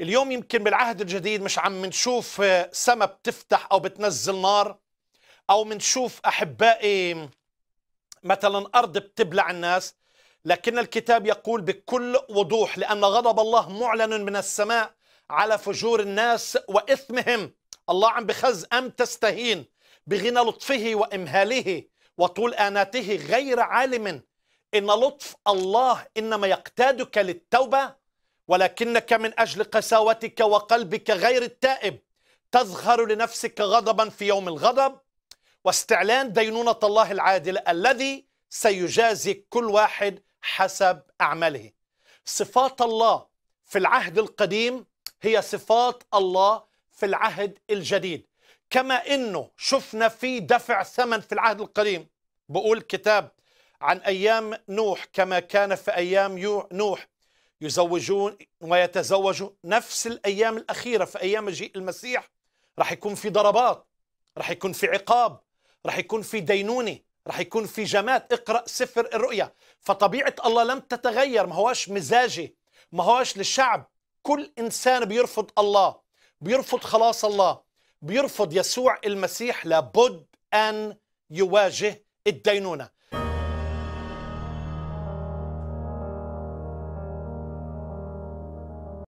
اليوم يمكن بالعهد الجديد مش عم نشوف آه، سما بتفتح او بتنزل نار او منشوف احبائي مثلا ارض بتبلع الناس لكن الكتاب يقول بكل وضوح لان غضب الله معلن من السماء على فجور الناس واثمهم الله عم بخز ام تستهين بغنى لطفه وامهاله وطول اناته غير عالم ان لطف الله انما يقتادك للتوبه ولكنك من أجل قساوتك وقلبك غير التائب تظهر لنفسك غضبا في يوم الغضب واستعلان دينونة الله العادل الذي سيجازي كل واحد حسب أعماله صفات الله في العهد القديم هي صفات الله في العهد الجديد كما انه شفنا في دفع ثمن في العهد القديم بقول كتاب عن ايام نوح كما كان في ايام نوح يزوجون ويتزوجوا نفس الأيام الأخيرة في أيام مجيء المسيح رح يكون في ضربات رح يكون في عقاب رح يكون في دينونة رح يكون في جماد اقرأ سفر الرؤيا فطبيعة الله لم تتغير ما هواش مزاجي ما هواش للشعب كل إنسان بيرفض الله بيرفض خلاص الله بيرفض يسوع المسيح لابد أن يواجه الدينونة